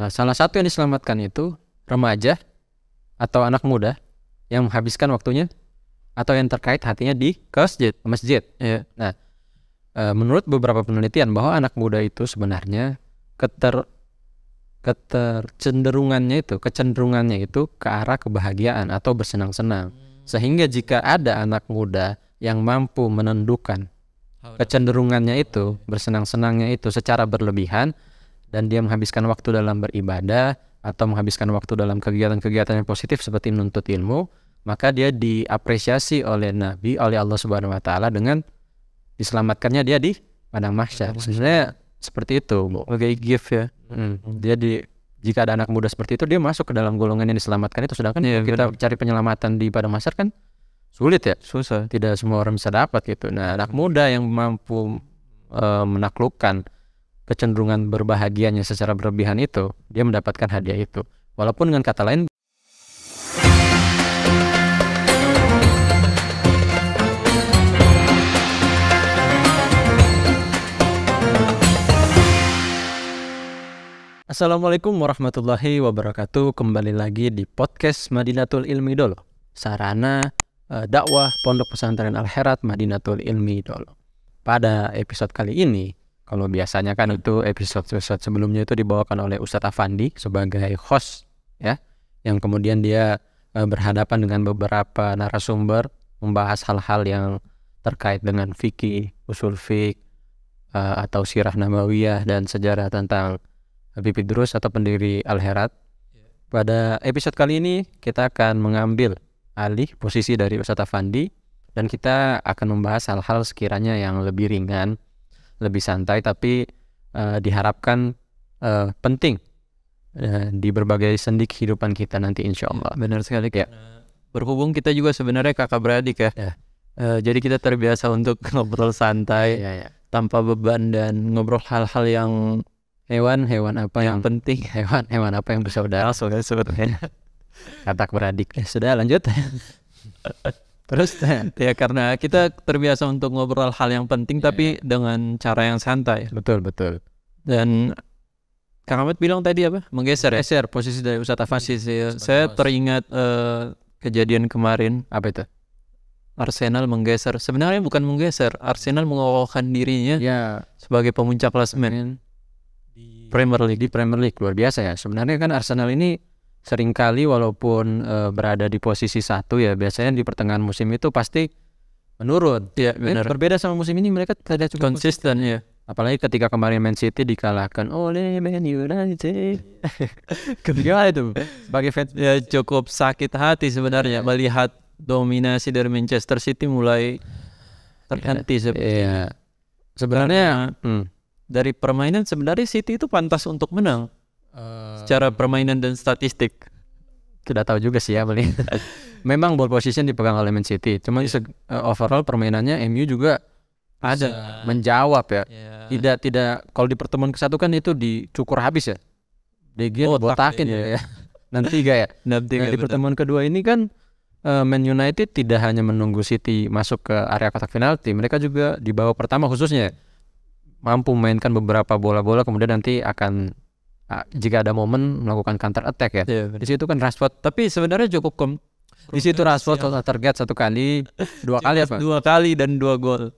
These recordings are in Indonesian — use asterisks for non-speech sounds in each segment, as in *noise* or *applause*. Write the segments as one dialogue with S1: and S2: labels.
S1: Nah, salah satu yang diselamatkan itu remaja atau anak muda yang menghabiskan waktunya atau yang terkait hatinya di masjid. Masjid. Ya. Nah, eh, menurut beberapa penelitian bahwa anak muda itu sebenarnya keter ketercenderungannya itu, kecenderungannya itu ke arah kebahagiaan atau bersenang-senang. Hmm. Sehingga jika ada anak muda yang mampu menendukan kecenderungannya itu, bersenang-senangnya itu secara berlebihan, dan dia menghabiskan waktu dalam beribadah atau menghabiskan waktu dalam kegiatan-kegiatan yang positif seperti menuntut ilmu, maka dia diapresiasi oleh Nabi, oleh Allah Subhanahu wa taala dengan diselamatkannya dia di padang mahsyar. Sebenarnya seperti itu, sebagai gift ya. Hmm. hmm. Dia di jika ada anak muda seperti itu dia masuk ke dalam golongan yang diselamatkan itu sedangkan yeah, kita cari penyelamatan di padang mahsyar kan sulit ya susah tidak semua orang bisa dapat gitu nah anak muda yang mampu uh, menaklukkan kecenderungan berbahagianya secara berlebihan itu, dia mendapatkan hadiah itu. Walaupun dengan kata lain Assalamualaikum warahmatullahi wabarakatuh. Kembali lagi di podcast Madinatul Ilmi Dolo. Sarana eh, dakwah Pondok Pesantren Al Herat Madinatul Ilmi Dolo. Pada episode kali ini kalau biasanya kan itu episode-episode sebelumnya itu dibawakan oleh Ustadz Afandi sebagai host ya, yang kemudian dia e, berhadapan dengan beberapa narasumber membahas hal-hal yang terkait dengan fikih, usul fik e, atau sirah nabawiyah dan sejarah tentang Habib Idrus atau pendiri Al-Herat. Pada episode kali ini kita akan mengambil alih posisi dari Ustadz Afandi dan kita akan membahas hal-hal sekiranya yang lebih ringan lebih santai tapi uh, diharapkan uh, penting uh, di berbagai sendi kehidupan kita nanti insya iya, Allah. Benar sekali. Ya. Berhubung kita juga sebenarnya kakak beradik ya. ya. Uh, jadi kita terbiasa untuk *laughs* ngobrol santai ya, ya. tanpa beban dan ngobrol hal-hal yang hewan-hewan apa yang, yang penting, hewan-hewan *laughs* apa yang bersaudara soalnya sebetulnya. Katak beradik. Ya, sudah lanjut. *laughs* Terus *laughs* ya karena kita terbiasa untuk ngobrol hal yang penting yeah. tapi iya. dengan cara yang santai. Betul betul. Dan Kang Ahmad bilang tadi apa? Menggeser ya? posisi dari usaha fasis. Ya. Saya teringat uh, kejadian kemarin. Apa itu? Arsenal menggeser. Sebenarnya bukan menggeser, Arsenal mengokohkan dirinya yeah. sebagai pemuncak klasemen Premier League. Di Premier League luar biasa ya. Sebenarnya kan Arsenal ini seringkali walaupun e, berada di posisi satu ya biasanya di pertengahan musim itu pasti menurun. ya benar. Berbeda sama musim ini mereka tidak cukup konsisten ya. Apalagi ketika kemarin Man City dikalahkan oleh Man United. Gimana *laughs* itu? Sebagai fans ya cukup sakit hati sebenarnya iya. melihat dominasi dari Manchester City mulai terhenti iya. seperti ya. Sebenarnya hmm. dari permainan sebenarnya City itu pantas untuk menang Eh, Secara permainan dan statistik tidak tahu juga sih ya beli. *laughs* Memang ball position dipegang oleh Man City, Cuma yeah. Iya. Eh, overall permainannya MU juga ada menjawab ya. Yeah. Tidak tidak kalau di pertemuan kesatu kan itu dicukur habis ya. DG oh, botakin ya. ya. Iya. *laughs* Nanti tiga ya. Nanti nah, di pertemuan kedua ini kan uh, Man United tidak hanya menunggu City masuk ke area kotak penalti, mereka juga di bawah pertama khususnya mampu memainkan beberapa bola-bola kemudian nanti akan Ah, jika ada momen melakukan counter attack ya. Yeah, iya, di situ kan Rashford. Tapi sebenarnya cukup kom di situ Rashford ya. target satu kali, *laughs* dua kali apa? Dua kali dan dua gol.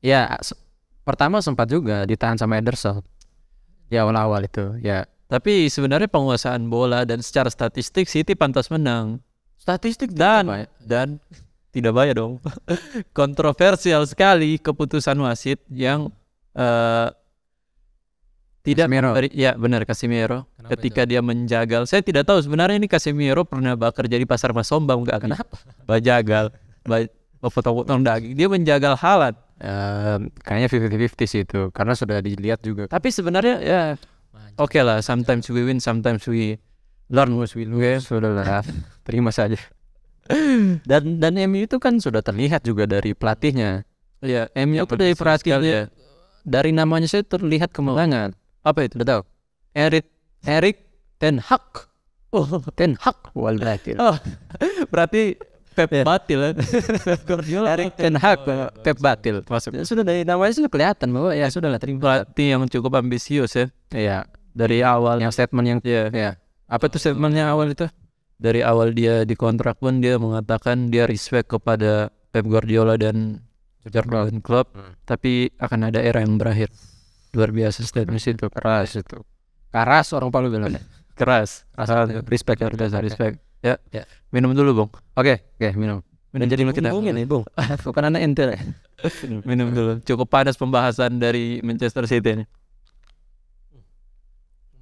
S1: Ya, pertama sempat juga ditahan sama Ederson. ya awal-awal itu, ya. Tapi sebenarnya penguasaan bola dan secara statistik City pantas menang. Statistik ya? dan tidak dan tidak bayar dong. *laughs* Kontroversial sekali keputusan wasit yang uh, tidak Beri, ya benar Casimiro Kenapa Ketika itu? dia menjagal, saya tidak tahu sebenarnya ini Casimiro pernah bekerja di pasar Masombang nggak kenapa? Bajagal, potong-potong daging. Dia menjagal halat. um, kayaknya fifty-fifty sih itu karena sudah dilihat juga. Tapi sebenarnya ya oke okay lah, sometimes we win, sometimes we learn what we lose. Sudahlah, terima saja. dan dan MU itu kan sudah terlihat juga dari pelatihnya. Ya, MU itu dari perhatiannya ya. Dari namanya saya terlihat kemenangan apa itu? Tidak tahu. Erik Erik Ten Hag. Oh. Ten Hag wal Oh. Berarti Pep yeah. batil ya. Erik Ten Hag oh, Pep batil masuk. Ya sudah dari namanya sudah kelihatan bahwa ya sudah lah terima. Berarti yang cukup ambisius ya. Iya. Dari awal yang statement yang dia. ya. Iya. Apa itu statementnya awal itu? Dari awal dia di kontrak pun dia mengatakan dia respect kepada Pep Guardiola dan Jurgen Klopp, hmm. tapi akan ada era yang berakhir luar biasa statement itu keras itu keras orang Palu bilang keras Rasa, ya. respect luar biasa respect ya ya minum dulu bung. oke okay, oke okay, minum minum jadi kita bungin nih bung *laughs* bukan anak ente minum dulu cukup panas pembahasan dari Manchester City ini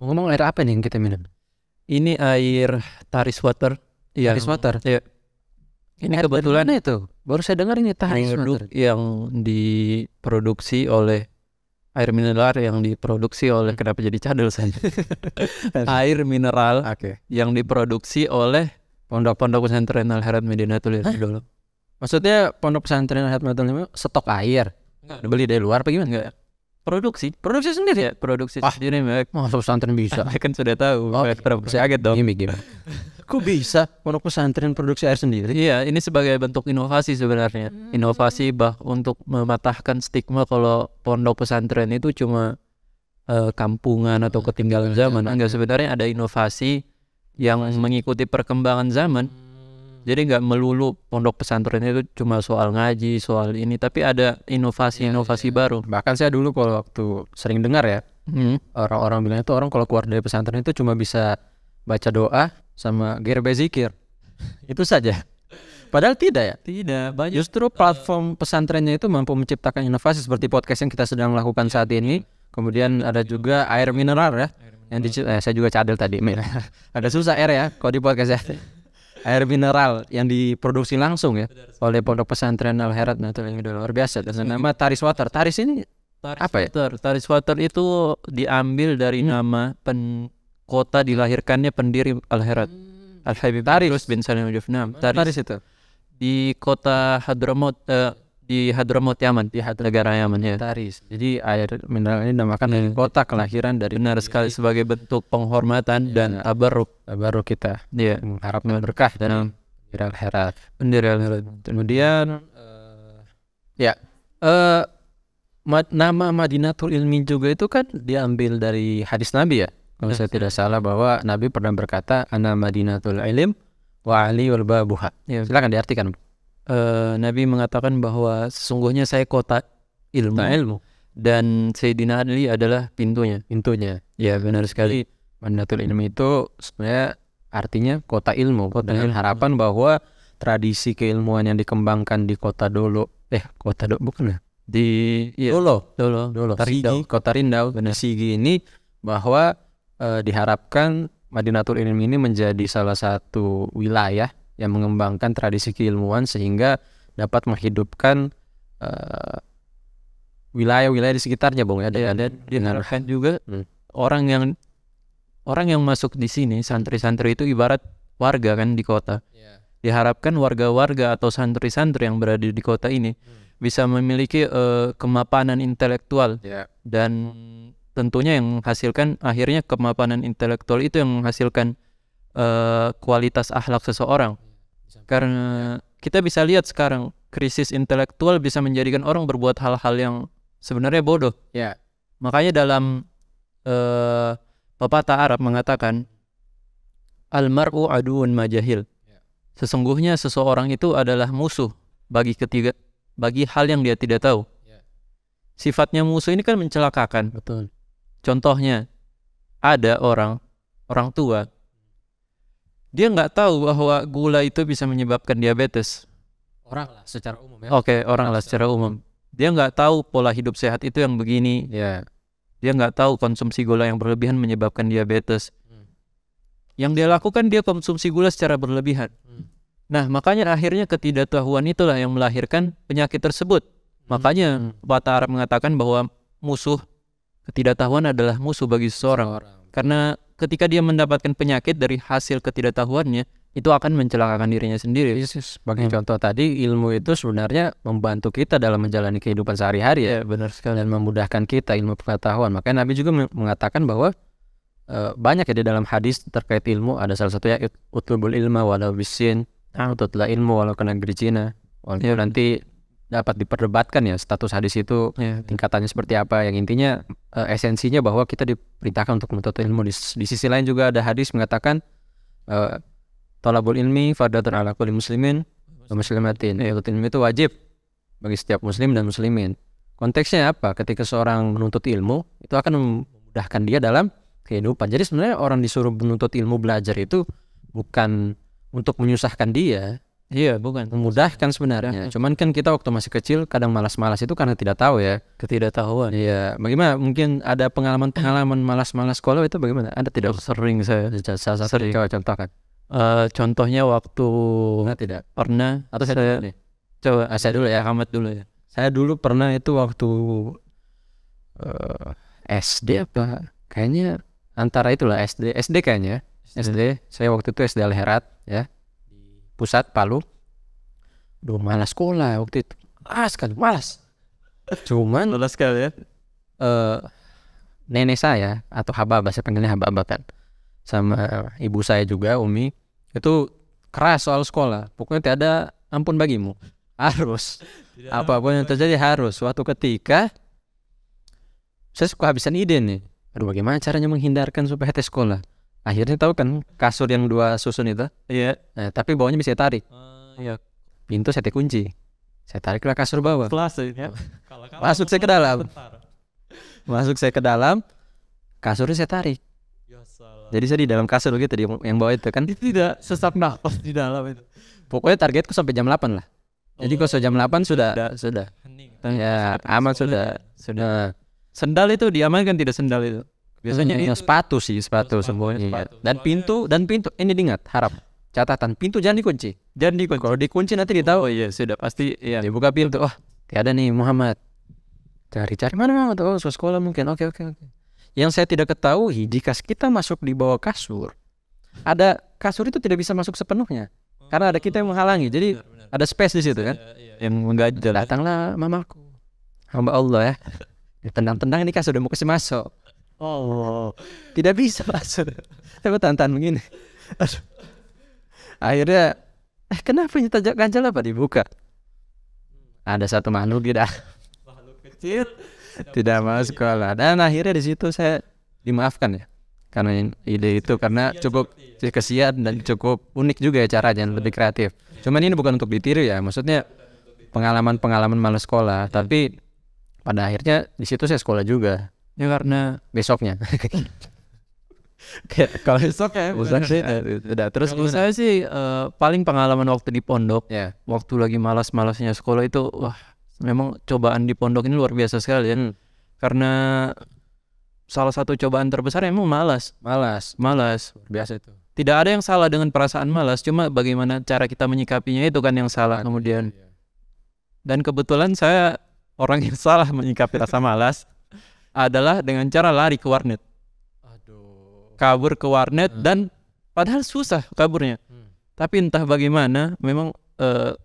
S1: ngomong air apa nih yang kita minum ini air taris water iya taris water ya. ini kebetulan itu baru saya dengar ini taris water yang diproduksi oleh air mineral yang diproduksi oleh hmm. kenapa jadi cadel saja *laughs* air mineral okay. yang diproduksi oleh pondok-pondok pesantren Al medina itu lihat dulu maksudnya pondok pesantren Al Harad medina stok air nggak beli dari luar apa gimana enggak produksi produksi sendiri ya produksi ah, sendiri Mac masa pesantren bisa *laughs* kan sudah tahu oh, berapa saya kaget dong ini gimana kok bisa pondok pesantren produksi air sendiri iya ini sebagai bentuk inovasi sebenarnya hmm. inovasi bah untuk mematahkan stigma kalau pondok pesantren itu cuma uh, kampungan atau hmm. ketinggalan zaman iya, enggak iya. sebenarnya ada inovasi yang mengikuti perkembangan zaman hmm. Jadi nggak melulu pondok pesantren itu cuma soal ngaji, soal ini, tapi ada inovasi-inovasi ya, ya. baru. Bahkan saya dulu kalau waktu sering dengar ya, orang hmm. orang-orang bilang itu orang kalau keluar dari pesantren itu cuma bisa baca doa sama gerbe zikir. *laughs* itu saja. Padahal tidak ya? Tidak, banyak. Justru eh. platform pesantrennya itu mampu menciptakan inovasi seperti podcast yang kita sedang lakukan iya, saat ini. Iya. Kemudian ada juga air mineral ya. Yang di, eh, saya juga cadel tadi. *laughs* ada susah air ya kalau di podcast ya. *laughs* air mineral yang diproduksi langsung ya oleh pondok pesantren Al Herat itu yang luar biasa dan nama Taris Water. Taris ini Taris apa ya? water. ya? Taris Water itu diambil dari hmm. nama pen kota dilahirkannya pendiri Al Herat hmm. Al Habib Taris bin Salim Jufnam. Taris. Taris itu di kota Hadramaut uh, di Hadramaut Yaman di Hadramaut negara Yaman ya Taris jadi air mineral ini namakan dari iya. kota kelahiran dari benar sekali sebagai bentuk penghormatan ya, dan tabaruk tabaruk kita ya mengharapkan berkah dan mineral herat mineral herat kemudian uh, ya uh, nama Madinatul Ilmi juga itu kan diambil dari hadis Nabi ya kalau saya iya. tidak salah bahwa Nabi pernah berkata ana Madinatul ilm wa Ali wal Babuha ya. silakan diartikan uh, Nabi mengatakan bahwa sesungguhnya saya kota ilmu. Kota ilmu. Dan Sayyidina Ali adalah pintunya. Pintunya. Ya benar sekali. Mandatul ilmi itu sebenarnya artinya kota ilmu. Kota Dengan ilmu. harapan bahwa tradisi keilmuan yang dikembangkan di kota Dolo, eh kota Dolo bukan ya? Di iya, Dolo, Dolo, Dolo, Tarindau, Sigi, kota Rindau, benar. Sigi ini bahwa uh, diharapkan Madinatul Ilmi ini menjadi salah satu wilayah yang mengembangkan tradisi keilmuan sehingga dapat menghidupkan wilayah eh, wilayah-wilayah di sekitarnya bung ya dan ada hmm, diharapkan juga hmm. orang yang orang yang masuk di sini santri-santri itu ibarat warga kan di kota ya. diharapkan warga-warga atau santri-santri yang berada di kota ini hmm. bisa memiliki uh, kemapanan intelektual ya. dan tentunya yang menghasilkan akhirnya kemapanan intelektual itu yang menghasilkan uh, kualitas akhlak seseorang karena ya. kita bisa lihat sekarang krisis intelektual bisa menjadikan orang berbuat hal-hal yang sebenarnya bodoh. Ya. Makanya dalam uh, pepatah Arab mengatakan almaru aduun majahil. Ya. Sesungguhnya seseorang itu adalah musuh bagi ketiga bagi hal yang dia tidak tahu. Ya. Sifatnya musuh ini kan mencelakakan. Betul. Contohnya ada orang orang tua dia nggak tahu bahwa gula itu bisa menyebabkan diabetes. Orang lah secara umum ya. Oke, orang, lah secara umum. Dia nggak tahu pola hidup sehat itu yang begini. Yeah. Dia nggak tahu konsumsi gula yang berlebihan menyebabkan diabetes. Hmm. Yang dia lakukan dia konsumsi gula secara berlebihan. Hmm. Nah, makanya akhirnya ketidaktahuan itulah yang melahirkan penyakit tersebut. Hmm. Makanya hmm. Bata Arab mengatakan bahwa musuh ketidaktahuan adalah musuh bagi seseorang. seseorang. Karena ketika dia mendapatkan penyakit dari hasil ketidaktahuannya itu akan mencelakakan dirinya sendiri. yes. bagi hmm. contoh tadi ilmu itu sebenarnya membantu kita dalam menjalani kehidupan sehari-hari ya. ya benar sekali dan memudahkan kita ilmu pengetahuan. Makanya Nabi juga mengatakan bahwa e, banyak ya di dalam hadis terkait ilmu ada salah satu ya utubul ilma walau bisin, nah, ilmu walau kena negeri iya, nanti dapat diperdebatkan ya status hadis itu yeah. Iya, tingkatannya seperti apa yang intinya uh, esensinya bahwa kita diperintahkan untuk menuntut ilmu di, di sisi lain juga ada hadis mengatakan uh, eh, tolabul ilmi fardatun ala kulli muslimin wa muslimatin yeah. ilmu itu wajib bagi setiap muslim dan muslimin konteksnya apa ketika seorang menuntut ilmu itu akan memudahkan dia dalam kehidupan jadi sebenarnya orang disuruh menuntut ilmu belajar itu bukan untuk menyusahkan dia Iya, bukan. Memudahkan sebenarnya. Ya. Cuman kan kita waktu masih kecil kadang malas-malas itu karena tidak tahu ya. Ketidaktahuan. Iya. Bagaimana mungkin ada pengalaman-pengalaman malas-malas sekolah itu bagaimana? Anda tidak? Sering saya. saya sering coba contohkan. Uh, eh, contohnya waktu nah, tidak pernah atau saya, saya nih. coba ah, saya dulu ya Ahmad dulu ya. Saya dulu pernah itu waktu uh, eh, SD apa? Kayaknya antara itulah SD SD kayaknya. Ya. SD, SD. saya waktu itu SD Al Herat ya pusat Palu Duh malas sekolah waktu itu malas ah, sekali malas cuman malas sekali ya uh, nenek saya atau haba, saya panggilnya haba kan sama ibu saya juga Umi itu keras soal sekolah pokoknya tiada ampun bagimu harus Apa apapun yang terjadi harus suatu ketika saya suka habisan ide nih aduh bagaimana caranya menghindarkan supaya tes sekolah akhirnya tahu kan kasur yang dua susun itu iya yeah. nah, tapi bawahnya bisa tarik uh, ah, iya. pintu saya kunci saya tariklah kasur bawah Selasa, eh, ya. *laughs* masuk saya ke dalam masuk saya ke dalam kasurnya saya tarik ya jadi saya di dalam kasur gitu di yang bawah itu kan itu tidak sesak nafas di dalam itu pokoknya targetku sampai jam 8 lah jadi oh. kalau jam 8 sudah sudah, sudah. ya aman sudah ya. sudah sendal itu diamankan tidak sendal itu biasanya ini iya. sepatu sih sepatu, semuanya iya. sepatu. dan pintu ya. dan pintu ini diingat harap catatan pintu jangan dikunci jangan dikunci kalau dikunci nanti ditahu oh, iya sudah pasti iya dibuka pintu wah oh, tiada ada nih Muhammad cari cari mana Muhammad oh sekolah mungkin oke oke oke yang saya tidak ketahui jika kita masuk di bawah kasur ada kasur itu tidak bisa masuk sepenuhnya karena ada kita yang menghalangi jadi ada space di situ kan ya, yang mengganjal datanglah mamaku hamba Allah ya tendang tendang ini kasur udah mau kasih masuk Oh, Tidak bisa Pak Saya tantan begini. Aduh. Akhirnya, eh kenapa tajak ganjal apa dibuka? Ada satu makhluk tidak makhluk kecil tidak mau sekolah dan akhirnya di situ saya dimaafkan ya karena ide itu karena cukup kesian dan cukup unik juga ya caranya lebih kreatif cuman ini bukan untuk ditiru ya maksudnya pengalaman-pengalaman malas sekolah iya. tapi pada akhirnya di situ saya sekolah juga ya karena besoknya kalau besok ya besok sih eh, udah terus kalau saya sih uh, paling pengalaman waktu di pondok yeah. waktu lagi malas-malasnya sekolah itu wah memang cobaan di pondok ini luar biasa sekali ya hmm. karena salah satu cobaan terbesar emang malas malas malas luar biasa itu tidak ada yang salah dengan perasaan malas cuma bagaimana cara kita menyikapinya itu kan yang salah iya, kemudian iya, iya. dan kebetulan saya orang yang salah menyikapi rasa malas adalah dengan cara lari ke warnet. Kabur ke warnet hmm. dan padahal susah kaburnya. Hmm. Tapi entah bagaimana memang uh,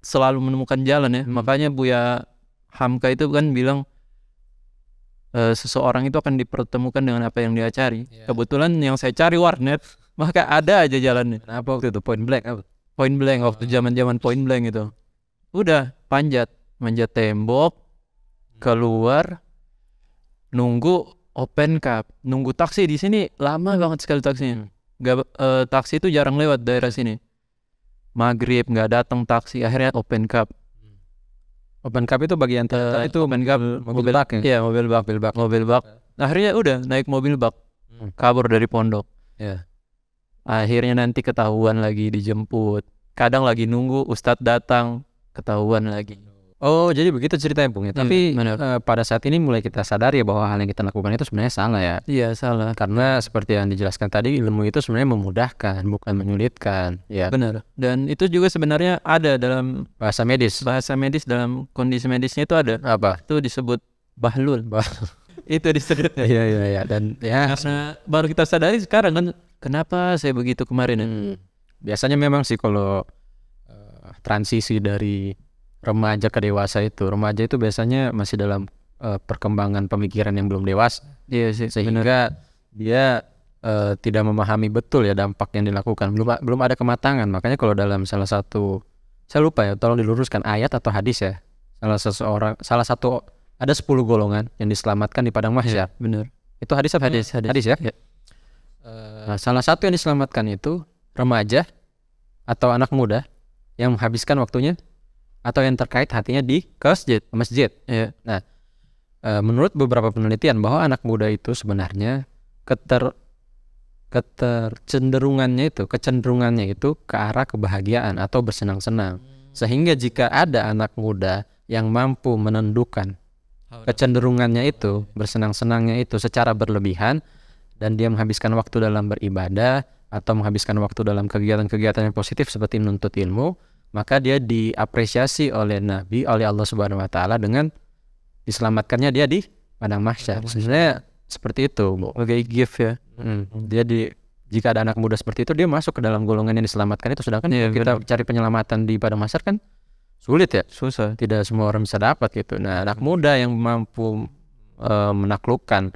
S1: selalu menemukan jalan ya. Hmm. Makanya Buya Hamka itu kan bilang uh, seseorang itu akan dipertemukan dengan apa yang dia cari. Yeah. Kebetulan yang saya cari warnet, *laughs* maka ada aja jalannya. Apa waktu itu point blank apa? Point blank waktu ah. zaman-zaman oh. point blank itu. Udah panjat, manjat tembok, hmm. keluar, nunggu open cup nunggu taksi di sini lama hmm. banget sekali taksi hmm. nggak uh, taksi itu jarang lewat daerah sini maghrib nggak datang taksi akhirnya open cup hmm. open cup itu bagian uh, itu open cup mobil, mobil bak ya iya, mobil bak mobil bak mobil bak akhirnya udah naik mobil bak kabur dari pondok yeah. akhirnya nanti ketahuan lagi dijemput kadang lagi nunggu ustadz datang ketahuan lagi Oh, jadi begitu ceritanya Bung ya. Tapi hmm, Uh, pada saat ini mulai kita sadari ya bahwa hal yang kita lakukan itu sebenarnya salah ya. Iya, salah. Karena seperti yang dijelaskan tadi, ilmu itu sebenarnya memudahkan, bukan menyulitkan, ya. Benar. Dan itu juga sebenarnya ada dalam bahasa medis. Bahasa medis dalam kondisi medisnya itu ada. Apa? Itu disebut bahlul. *laughs* itu disebut. Iya, iya, iya. Dan ya karena baru kita sadari sekarang kan kenapa saya begitu kemarin. Ya? Hmm. Biasanya memang sih kalau uh, transisi dari remaja ke dewasa itu remaja itu biasanya masih dalam uh, perkembangan pemikiran yang belum dewasa iya sih sehingga bener. dia uh, tidak memahami betul ya dampak yang dilakukan belum belum ada kematangan makanya kalau dalam salah satu saya lupa ya tolong diluruskan ayat atau hadis ya salah seseorang salah satu ada 10 golongan yang diselamatkan di padang iya, mahsyar benar itu hadis apa hadis iya, hadis, hadis ya, ya. nah, salah satu yang diselamatkan itu remaja atau anak muda yang menghabiskan waktunya atau yang terkait hatinya di ke masjid. masjid. Ya. Nah, eh, menurut beberapa penelitian bahwa anak muda itu sebenarnya keter ketercenderungannya itu, kecenderungannya itu ke arah kebahagiaan atau bersenang-senang. Hmm. Sehingga jika ada anak muda yang mampu menundukkan kecenderungannya itu, bersenang-senangnya itu secara berlebihan dan dia menghabiskan waktu dalam beribadah atau menghabiskan waktu dalam kegiatan-kegiatan yang positif seperti menuntut ilmu, maka dia diapresiasi oleh Nabi oleh Allah Subhanahu wa taala dengan diselamatkannya dia di padang mahsyar. Sebenarnya seperti itu, sebagai oh. gift ya. Hmm. hmm. Dia di jika ada anak muda seperti itu dia masuk ke dalam golongan yang diselamatkan itu sedangkan yeah, kita bener. cari penyelamatan di padang mahsyar kan sulit ya. Susah. Tidak semua orang bisa dapat gitu. Nah, anak hmm. muda yang mampu e, menaklukkan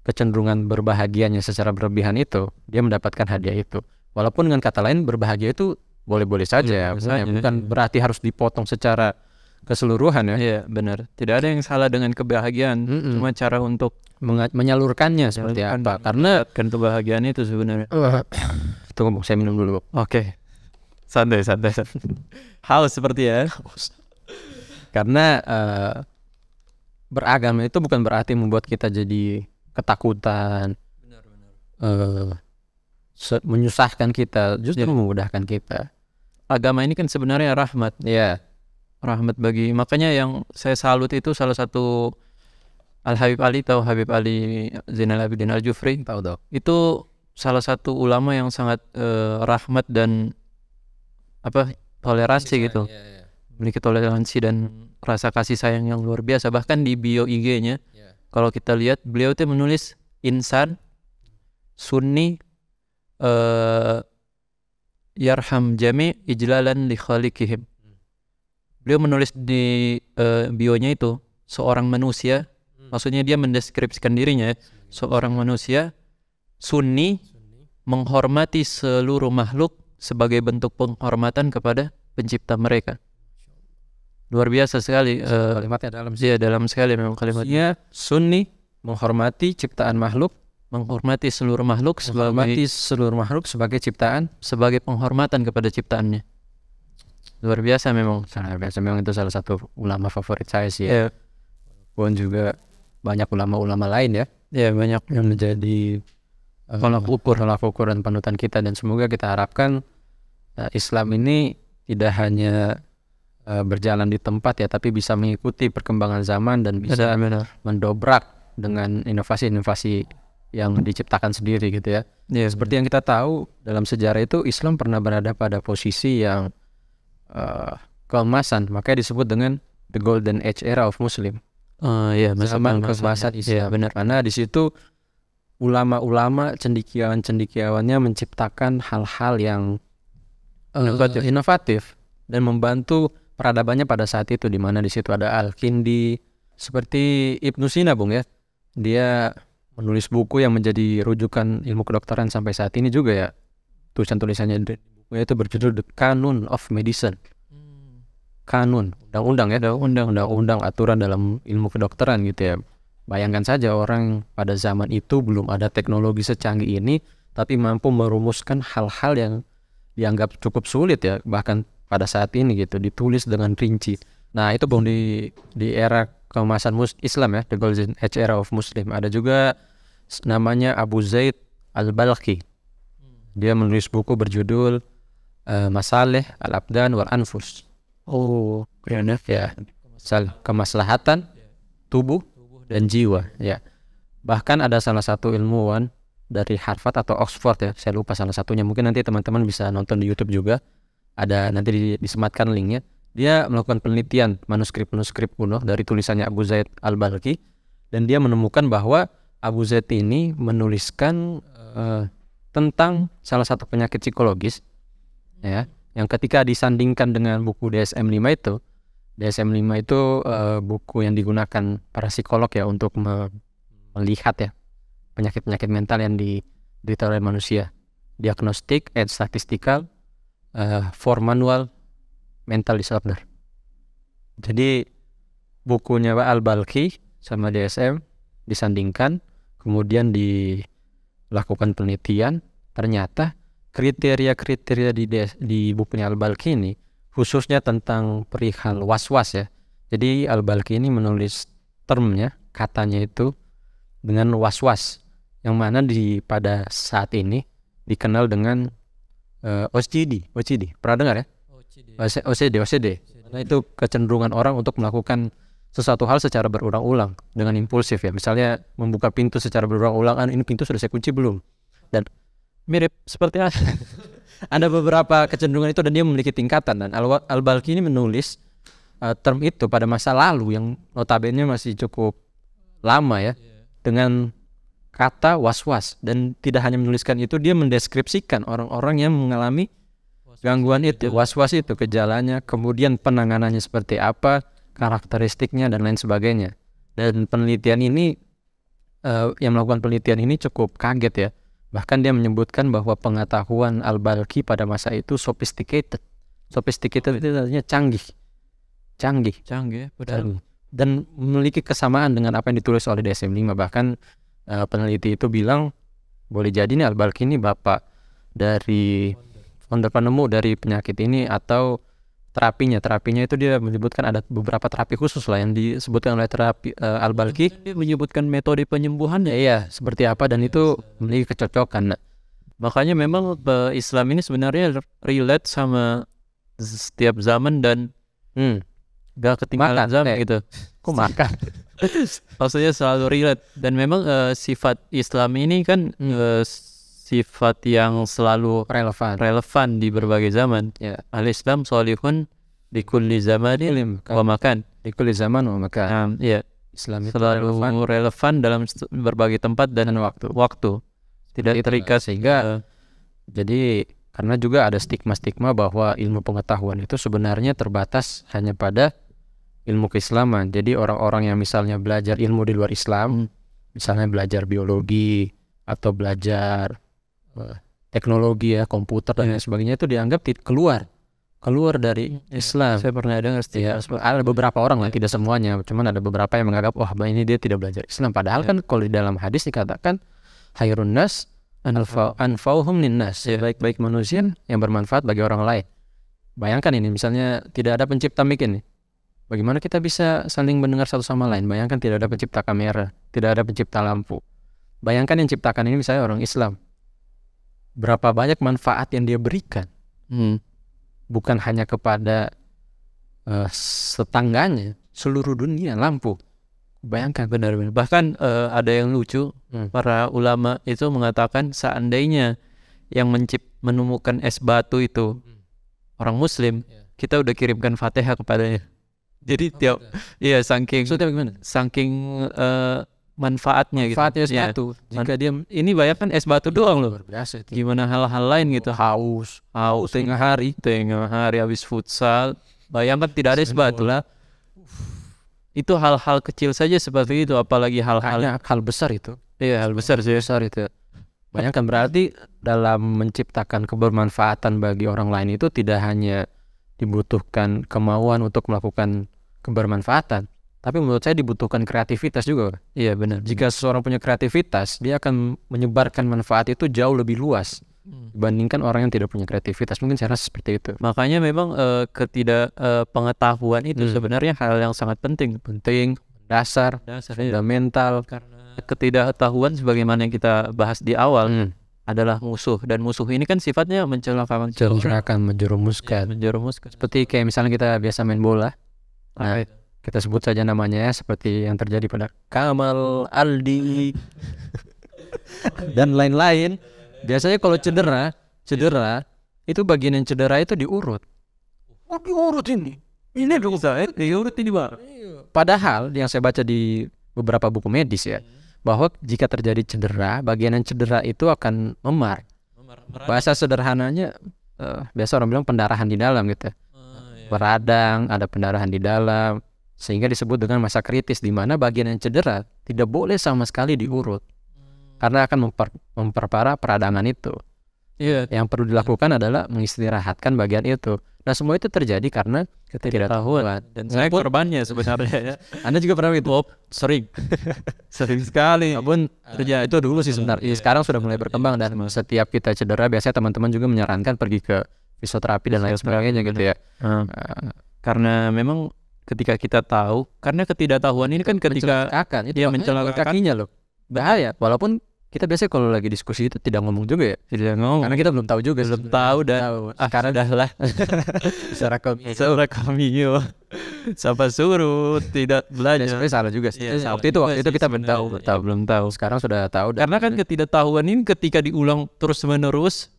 S1: kecenderungan berbahagianya secara berlebihan itu, dia mendapatkan hadiah itu. Walaupun dengan kata lain berbahagia itu boleh-boleh saja, ya, bukan, ya. bukan berarti harus dipotong secara keseluruhan ya. Iya, benar. Tidak ada yang salah dengan kebahagiaan, mm -mm. cuma cara untuk Menga menyalurkannya seperti apa. apa. Iya. Karena kan kebahagiaan itu sebenarnya. tunggu, saya minum dulu, Oke. Okay. Santai, santai, santai. Haus seperti ya. Karena uh, beragama itu bukan berarti membuat kita jadi ketakutan. Benar, benar. Uh, menyusahkan kita, justru yeah. memudahkan kita. Agama ini kan sebenarnya rahmat. Ya. Iya. Rahmat bagi makanya yang saya salut itu salah satu Al Habib Ali tahu Habib Ali Zainal Abidin Al Jufri tahu dok Itu salah satu ulama yang sangat uh, rahmat dan apa toleransi Bisa, gitu. Ya, ya. Memiliki toleransi dan rasa kasih sayang yang luar biasa bahkan di bio IG-nya. yeah. Kalau kita lihat beliau itu menulis insan sunni uh, yarham jami ijlalan li khaliqihim. Beliau menulis di uh, bionya itu seorang manusia, hmm. maksudnya dia mendeskripsikan dirinya ya, seorang manusia sunni, menghormati seluruh makhluk sebagai bentuk penghormatan kepada pencipta mereka. Luar biasa sekali eh, kalimatnya Dalam dalam. Iya, dalam sekali memang kalimatnya. Sunni menghormati ciptaan makhluk menghormati seluruh makhluk sebagai seluruh makhluk sebagai ciptaan sebagai penghormatan kepada ciptaannya luar biasa memang luar biasa memang itu salah satu ulama favorit saya sih ya yeah. pun juga banyak ulama-ulama lain ya ya yeah, banyak yang menjadi uh, ukur tolak ukur dan panutan kita dan semoga kita harapkan uh, Islam ini tidak hanya uh, berjalan di tempat ya tapi bisa mengikuti perkembangan zaman dan bisa benar, benar. mendobrak dengan inovasi-inovasi yang diciptakan sendiri gitu ya. Ya seperti yang kita tahu dalam sejarah itu Islam pernah berada pada posisi yang uh, keemasan, makanya disebut dengan the golden age era of Muslim. Uh, ya, zaman keemasan iya, Islam. Ya, benar. Karena di situ ulama-ulama cendikiawan-cendikiawannya menciptakan hal-hal yang uh, inovatif. inovatif dan membantu peradabannya pada saat itu di mana di situ ada Al-Kindi seperti Ibnu Sina, Bung ya. Dia menulis buku yang menjadi rujukan ilmu kedokteran sampai saat ini juga ya tulisan-tulisannya itu berjudul The Canon of Medicine. Kanun, hmm. undang-undang ya, undang-undang aturan dalam ilmu kedokteran gitu ya. Bayangkan saja orang pada zaman itu belum ada teknologi secanggih ini, tapi mampu merumuskan hal-hal yang dianggap cukup sulit ya, bahkan pada saat ini gitu, ditulis dengan rinci. Nah itu bang di di era kemasan Islam ya, the golden age era of Muslim. Ada juga namanya Abu Zaid Al-Balqi. Dia menulis buku berjudul uh, Masalih Al-Abdan wal Anfus. Oh, ya. ya. ya kemaslahatan tubuh dan jiwa, ya. Bahkan ada salah satu ilmuwan dari Harvard atau Oxford ya, saya lupa salah satunya. Mungkin nanti teman-teman bisa nonton di YouTube juga. Ada nanti disematkan linknya. Dia melakukan penelitian manuskrip-manuskrip kuno dari tulisannya Abu Zaid Al-Balqi dan dia menemukan bahwa Abu Zaid ini menuliskan uh, tentang salah satu penyakit psikologis ya yang ketika disandingkan dengan buku DSM-5 itu DSM-5 itu uh, buku yang digunakan para psikolog ya untuk me melihat ya penyakit-penyakit mental yang diderita oleh manusia diagnostik and statistical uh, for manual mental disorder jadi bukunya Al-Balki sama DSM disandingkan kemudian dilakukan penelitian ternyata kriteria-kriteria di des, di bukunya Al-Balki ini khususnya tentang perihal was-was ya. Jadi Al-Balki ini menulis termnya, katanya itu dengan was-was yang mana di pada saat ini dikenal dengan uh, eh, OCD, OCD. Pernah dengar ya? OCD. OCD, OCD. OCD. Karena itu kecenderungan orang untuk melakukan sesuatu hal secara berulang-ulang dengan impulsif ya. Misalnya membuka pintu secara berulang-ulang, ah, ini pintu sudah saya kunci belum? Dan mirip seperti *laughs* ada beberapa kecenderungan itu dan dia memiliki tingkatan dan Al-Balki ini menulis uh, term itu pada masa lalu yang notabene masih cukup lama ya iya. dengan kata was-was dan tidak hanya menuliskan itu dia mendeskripsikan orang-orang yang mengalami gangguan itu was-was itu gejalanya kemudian penanganannya seperti apa karakteristiknya dan lain sebagainya. Dan penelitian ini uh, yang melakukan penelitian ini cukup kaget ya. Bahkan dia menyebutkan bahwa pengetahuan Al-Balki pada masa itu sophisticated. Sophisticated itu artinya canggih. Canggih. Canggih, padahal ya, canggih. dan memiliki kesamaan dengan apa yang ditulis oleh DSM-5 bahkan uh, peneliti itu bilang boleh jadi nih Al-Balki ini bapak dari founder penemu dari penyakit ini atau terapinya terapinya itu dia menyebutkan ada beberapa terapi khusus lah yang disebutkan oleh terapi uh, al balki menyebutkan metode penyembuhannya iya seperti apa dan itu memiliki kecocokan makanya memang eh, Islam ini sebenarnya relate sama setiap zaman dan hmm, gak ketinggalan makan, zaman kayak. Eh. gitu *laughs* kok makan *laughs* maksudnya selalu relate dan memang uh, sifat Islam ini kan hmm. uh, sifat yang selalu relevan relevan di berbagai zaman. Ya. Al Islam solihun di kulli zaman wa kan? makan. Di kulli zaman wa makan. Um, ya. Islam itu selalu relevan. relevan dalam berbagai tempat dan, dan waktu. Waktu tidak itu, terikat sehingga uh, jadi karena juga ada stigma-stigma bahwa ilmu pengetahuan itu sebenarnya terbatas hanya pada ilmu keislaman. Jadi orang-orang yang misalnya belajar ilmu di luar Islam, hmm. misalnya belajar biologi atau belajar teknologi ya komputer dan iya. lain sebagainya itu dianggap keluar keluar dari iya, iya. Islam. Saya pernah dengar ya, ada beberapa orang lah, tidak semuanya, cuman ada beberapa yang menganggap wah oh, ini dia tidak belajar Islam. Padahal kan kalau di dalam hadis dikatakan hayrun nas anfa'uhum linnas, baik-baik manusia yang bermanfaat bagi orang lain. Bayangkan ini misalnya tidak ada pencipta mic ini. Bagaimana kita bisa saling mendengar satu sama lain? Bayangkan tidak ada pencipta kamera, tidak ada pencipta lampu. Bayangkan yang ciptakan ini misalnya orang Islam berapa banyak manfaat yang dia berikan hmm. bukan hanya kepada uh, setangganya seluruh dunia lampu bayangkan benar-benar bahkan uh, ada yang lucu hmm. para ulama itu mengatakan seandainya yang mencip menemukan es batu itu hmm. orang muslim yeah. kita udah kirimkan fatihah kepadanya jadi oh, tiap iya saking so, saking uh, manfaatnya gitu. manfaatnya es iya. batu. ya. jika dia ini bayangkan es batu doang loh biasa itu. gimana hal-hal lain gitu haus haus tengah hari tengah hari habis futsal bayangkan tidak ada es batu lah itu hal-hal kecil saja seperti itu apalagi hal-hal hal besar itu iya hal besar sih besar itu bayangkan berarti dalam menciptakan kebermanfaatan bagi orang lain itu tidak hanya dibutuhkan kemauan untuk melakukan kebermanfaatan tapi menurut saya dibutuhkan kreativitas juga. Iya benar. Jika seseorang punya kreativitas, dia akan menyebarkan manfaat itu jauh lebih luas hmm. dibandingkan orang yang tidak punya kreativitas. Mungkin saya rasa seperti itu. Makanya memang uh, ketidak uh, pengetahuan itu hmm. sebenarnya hal yang sangat penting, penting dasar, dasar iya. fundamental. Karena ketidaktahuan sebagaimana yang kita bahas di awal hmm. adalah musuh dan musuh ini kan sifatnya mencelakakan, mencelakakan, menjerumuskan, ya, menjerumuskan. Seperti kayak misalnya kita biasa main bola. Nah, nah iya kita sebut saja namanya ya, seperti yang terjadi pada Kamal Aldi *laughs* dan lain-lain biasanya kalau cedera cedera itu bagian yang cedera itu diurut oh diurut ini ini dong saya eh, diurut ini bang padahal yang saya baca di beberapa buku medis ya bahwa jika terjadi cedera bagian yang cedera itu akan memar bahasa sederhananya uh, biasa orang bilang pendarahan di dalam gitu beradang ya. ah, iya. ada pendarahan di dalam sehingga disebut dengan masa kritis di mana bagian yang cedera tidak boleh sama sekali diurut. Karena akan memper, memperparah peradangan itu. Yeah. Yang perlu dilakukan adalah mengistirahatkan bagian itu. Nah semua itu terjadi karena ketidaktahuan. Dan saya pun, korbannya sebenarnya. Ya. *laughs* Anda juga pernah itu? Oh, sering, *laughs* sering sekali. Ya pun terjadi. itu dulu sih sebenarnya. Yeah, Sekarang sudah mulai iya, berkembang dan setiap kita cedera biasanya teman-teman juga menyarankan pergi ke fisioterapi dan lain sebagainya gitu ya. Hmm. karena memang ketika kita tahu karena ketidaktahuan ini kan ketika akan itu iya, ya mencelakakan kakinya loh bahaya walaupun kita biasanya kalau lagi diskusi itu tidak ngomong juga ya tidak ngomong karena kita belum tahu juga belum tahu dan tahu. ah karena dah lah *laughs* secara kami secara kami Siapa suruh tidak belajar sebenarnya salah juga sih ya, waktu itu waktu itu kita belum tahu, tahu belum tahu sekarang sudah tahu karena kan ketidaktahuan ini ketika diulang terus menerus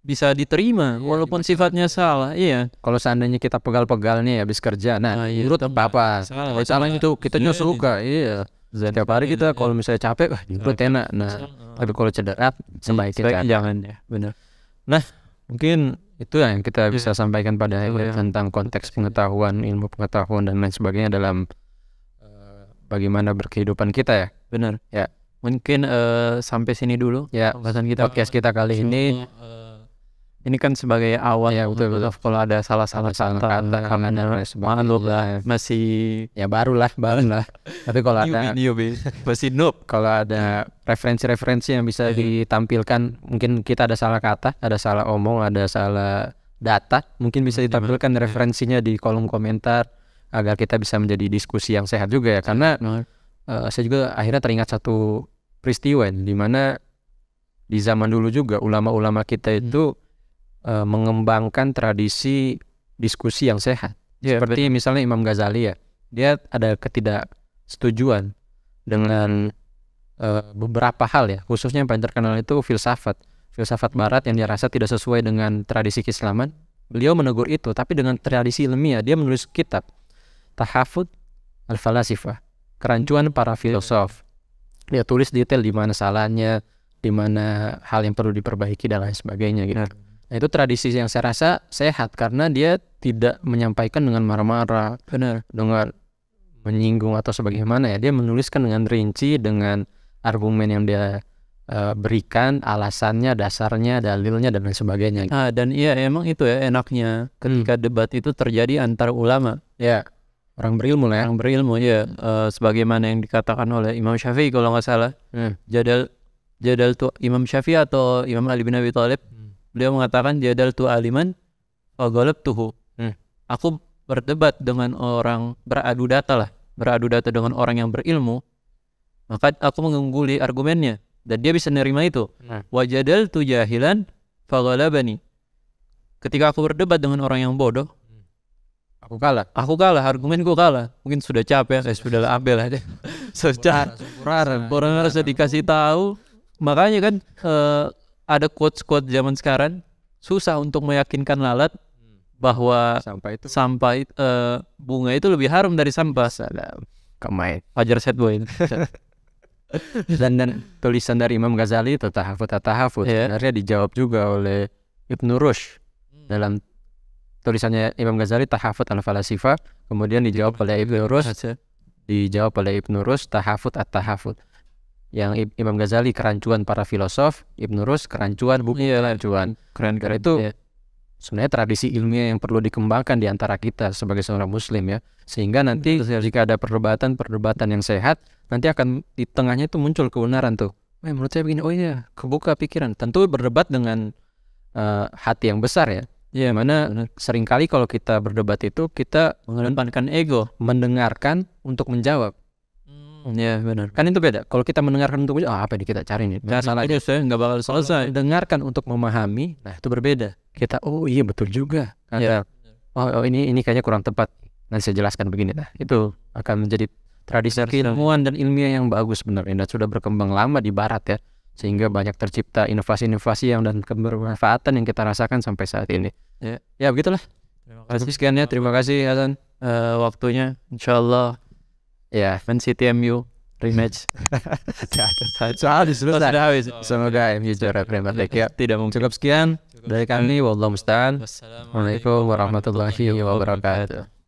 S1: bisa diterima iya, walaupun sifatnya salah iya kalau seandainya kita pegal-pegal nih habis kerja nah, nah iya, menurut apa salah, salah, itu kita nyusul suka iya setiap iya, hari kita iya. kalau misalnya capek wah di enak nah tapi kalau cedera sebaiknya iya, jangan ya benar nah mungkin itu yang kita bisa sampaikan pada akhirnya tentang konteks pengetahuan ilmu pengetahuan dan lain sebagainya dalam eh, bagaimana berkehidupan kita ya benar ya mungkin uh, sampai sini dulu ya pembahasan kita podcast kita kali ini eh, ini kan sebagai awal ya betul betul kalau ada salah salah kata karena malu lah masih ya baru lah, baru lah. tapi kalau ada *laughs* masih noob kalau ada referensi-referensi yang bisa hmm. ditampilkan mungkin kita ada salah kata ada salah omong ada salah data mungkin bisa hmm, ditampilkan iya. referensinya di kolom komentar agar kita bisa menjadi diskusi yang sehat juga ya karena uh, saya juga akhirnya teringat satu peristiwa di mana di zaman dulu juga ulama-ulama kita hmm. itu hmm uh, mengembangkan tradisi diskusi yang sehat. Yeah, Seperti betul. misalnya Imam Ghazali ya, dia ada ketidaksetujuan dengan uh, beberapa hal ya, khususnya yang paling terkenal itu filsafat. Filsafat hmm. barat yang dia rasa tidak sesuai dengan tradisi keislaman. Beliau menegur itu, tapi dengan tradisi ilmiah dia menulis kitab Tahafud Al-Falasifah, kerancuan para filosof. Dia tulis detail di mana salahnya, di mana hal yang perlu diperbaiki dan lain sebagainya gitu. Nah. Nah, itu tradisi yang saya rasa sehat karena dia tidak menyampaikan dengan marah-marah, benar, dengan menyinggung atau sebagaimana ya. Dia menuliskan dengan rinci dengan argumen yang dia uh, berikan, alasannya, dasarnya, dalilnya dan lain sebagainya. Ah, dan iya emang itu ya enaknya ketika hmm. debat itu terjadi antar ulama. Ya. Orang berilmu lah ya. Orang berilmu ya, uh, sebagaimana yang dikatakan oleh Imam Syafi'i kalau nggak salah. Hmm. Jadal jadal tuh Imam Syafi'i atau Imam Ali bin Abi Thalib. Hmm beliau mengatakan jadal tu aliman fagolab tuhu hmm. aku berdebat dengan orang beradu data lah beradu data dengan orang yang berilmu maka aku mengungguli argumennya dan dia bisa nerima itu hmm. Nah. wajadal tu jahilan fagolabani ketika aku berdebat dengan orang yang bodoh hmm. aku kalah aku kalah argumenku kalah mungkin sudah capek saya sudah ambil aja sejak orang harus dikasih tahu makanya kan eh, ada quote-quote zaman sekarang susah untuk meyakinkan lalat bahwa sampah itu sampah uh, bunga itu lebih harum dari sampah. Salam. Kamai. Fajar set boy. *laughs* dan dan tulisan dari Imam Ghazali tatahafut tatahafut ah, yeah. sebenarnya dijawab juga oleh Ibnu Rush hmm. dalam tulisannya Imam Ghazali tahafut al falasifah kemudian dijawab oleh Ibnu Rush dijawab oleh Ibnu Rushd tahafut at ah, tahafut yang Imam Ghazali kerancuan para filosof, Ibn Rus kerancuan buku iya, kerancuan. Keren, keren. itu iya. sebenarnya tradisi ilmiah yang perlu dikembangkan di antara kita sebagai seorang muslim ya. Sehingga nanti jika ada perdebatan-perdebatan yang sehat, nanti akan di tengahnya itu muncul kebenaran tuh. Eh, menurut saya begini, oh iya, kebuka pikiran. Tentu berdebat dengan uh, hati yang besar ya. ya mana sering seringkali kalau kita berdebat itu kita mengedepankan ego, mendengarkan untuk menjawab Hmm. Ya benar. Kan itu beda. Kalau kita mendengarkan untuk oh, apa Di kita cari nih? Nah, salah ini saya nggak bakal selesai. Dengarkan untuk memahami. Nah itu berbeda. Kita oh iya betul juga. Ada, ya. oh, oh ini ini kayaknya kurang tepat. Nanti saya jelaskan begini. Nah itu akan menjadi tradisi ilmuwan dan ilmiah yang bagus sebenarnya dan sudah berkembang lama di Barat ya sehingga banyak tercipta inovasi-inovasi yang dan kebermanfaatan yang kita rasakan sampai saat ini. Ya, ya begitulah. Terima kasih sekian ya. Terima kasih Hasan uh, waktunya. Insyaallah Ya, Man City MU rematch. Soalnya sudah sudah habis. Semoga MU juara Premier League ya. Tidak mungkin. Cukup sekian dari kami. Wallahu Wassalamualaikum warahmatullahi wabarakatuh.